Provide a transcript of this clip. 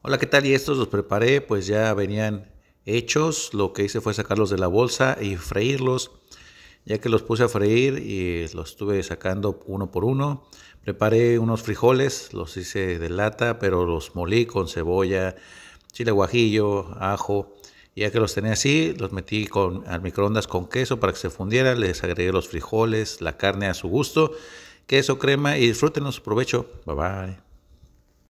Hola, ¿qué tal? Y estos los preparé, pues ya venían hechos. Lo que hice fue sacarlos de la bolsa y freírlos. Ya que los puse a freír y los estuve sacando uno por uno, preparé unos frijoles, los hice de lata, pero los molí con cebolla, chile guajillo, ajo. Ya que los tenía así, los metí con, al microondas con queso para que se fundiera. Les agregué los frijoles, la carne a su gusto, queso, crema y disfrútenlos. Provecho. Bye bye.